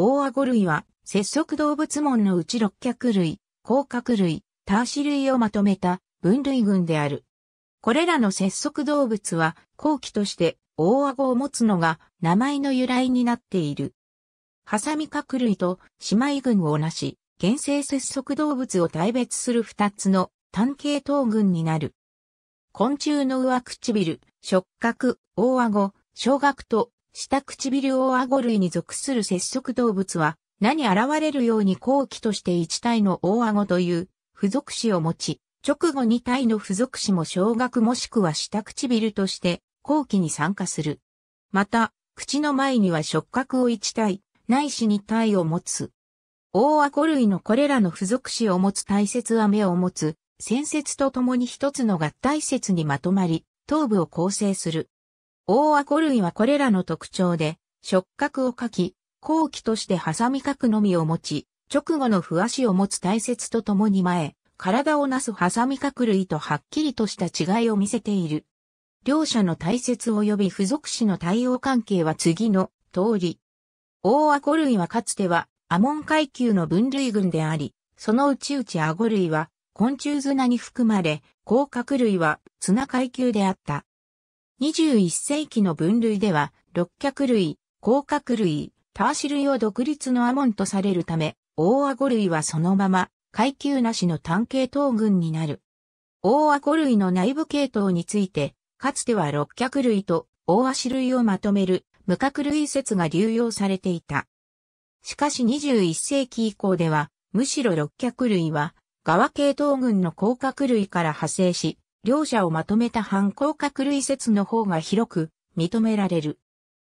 大顎類は、節足動物門のうち六脚類、甲殻類、ターシ類をまとめた分類群である。これらの節足動物は、後期として大顎を持つのが名前の由来になっている。ハサミ角類と姉妹群をなし、原生節足動物を大別する二つの単系統群になる。昆虫の上唇、触覚、大顎、小顎と下唇大顎類に属する節足動物は、何現れるように後期として一体の大顎という付属詞を持ち、直後2体の付属詞も小学もしくは下唇として後期に参加する。また、口の前には触覚を一体、ないし体を持つ。大顎類のこれらの付属詞を持つ大切は目を持つ、先節とともに一つの合体節にまとまり、頭部を構成する。大アコ類はこれらの特徴で、触覚を書き、後期としてハサミ角のみを持ち、直後の不足を持つ大切とともに前、体をなすハサミ角類とはっきりとした違いを見せている。両者の大切及び付属詞の対応関係は次の通り。大アコ類はかつてはアモン階級の分類群であり、そのうちうちアゴ類は昆虫綱に含まれ、甲殻類は綱階級であった。21世紀の分類では、六脚類、甲殻類、ターシ類を独立のアモンとされるため、大アゴ類はそのまま階級なしの単系統群になる。大アゴ類の内部系統について、かつては六脚類と大足類をまとめる無角類説が流用されていた。しかし21世紀以降では、むしろ六脚類は、側系統群の甲殻類から派生し、両者をまとめた反抗角類説の方が広く認められる。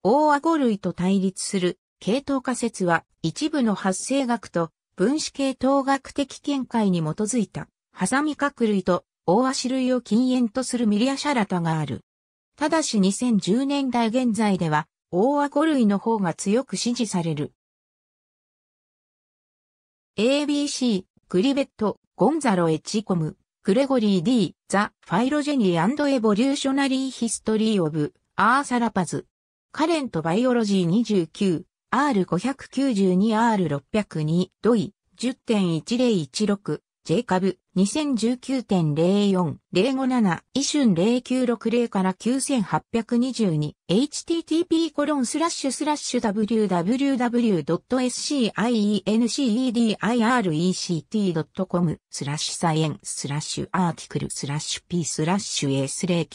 大顎類と対立する系統化説は一部の発生学と分子系統学的見解に基づいたハサミ角類と大足類を禁煙とするミリアシャラタがある。ただし2010年代現在では大顎類の方が強く支持される。ABC、グリベット、ゴンザロ・エチコム。グレゴリー・ D・ ザ・ファイロジェニーエボリューショナリー・ヒストリー・オブ・アーサラパズ。カレント・バイオロジー29、R592R602、ドイ、10.1016。J 株イカブ、2019.04、057、イシュン0960から 9822http コロンスラッシュスラッシュ www.sciencedirect.com スラッシュサイエンスラッシュアーティクルスラッシュ p スラッシュ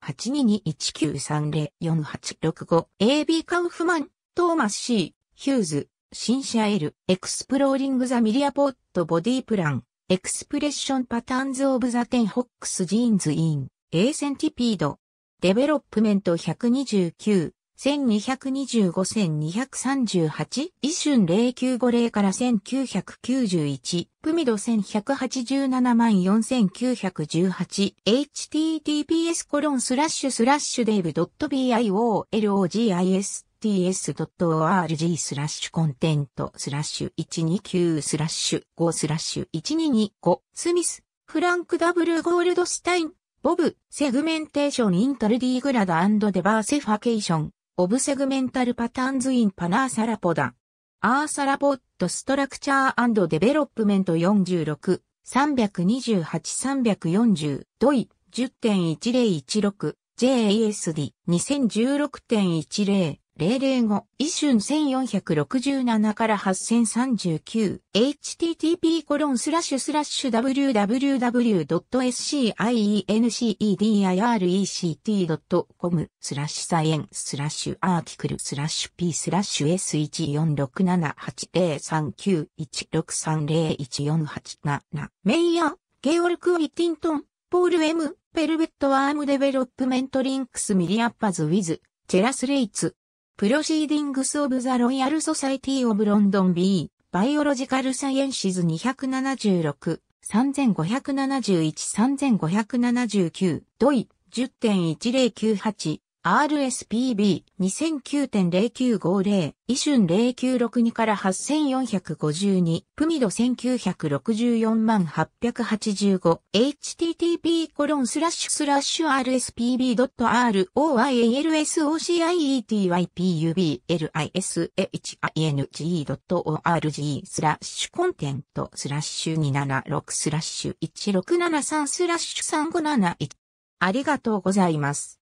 S096098221930486 AB カウフマン、トーマス C、ヒューズ、新車 L、エクスプローリングザミリアポットボディプラン、エクスプレッションパターンズオブザテンホックスジーンズイン、A センティピード、デベロップメント129、1225-1238イシュン0950から1991プミド11874918 https コロンスラッシュスラッシュデイブ .biologis https.org スラッシュコンテントスラッシュ129スラッシュ5スラッシュ1225スミスフランクダブル・ゴールドスタインボブセグメンテーションインタルディグラダデバーセファケーションオブセグメンタルパターンズインパナーサラポダアーサラポッドストラクチャーアンド・デベロップメント46 328-340ドイ10.1016 JASD2016.10 零零五。一瞬千四百六十七から八千三十九 h t t p コロンスラッシュスラッシュ www.sciencedirect.com スラッシュサイエンスラッシュアーティクルスラッシュ p スラッシュ s 1 4 6 7 8 0 3 9 1 6 3 0 1 4 8 7メイヤー、ゲオルク・ウィティントン、ポール M、ペルベット・アーム・デベロップメント・リンクス・ミリアッパズ・ウィズ、チェラスレイツ、プロシーディングス・オブ・ザ・ロイヤル・ソサイティ・オブ・ロンドン B、バイオロジカル・サイエンシズ276、3571-3579、ドイ、10.1098 RSPB2009.0950、イシュン0962から8452、プミド1964万885、http コロンスラッシュスラッシュ rspb.royalsocietypublishinge.org スラッシュコンテントスラッシュ276スラッシュ1673スラッシュ357ありがとうございます。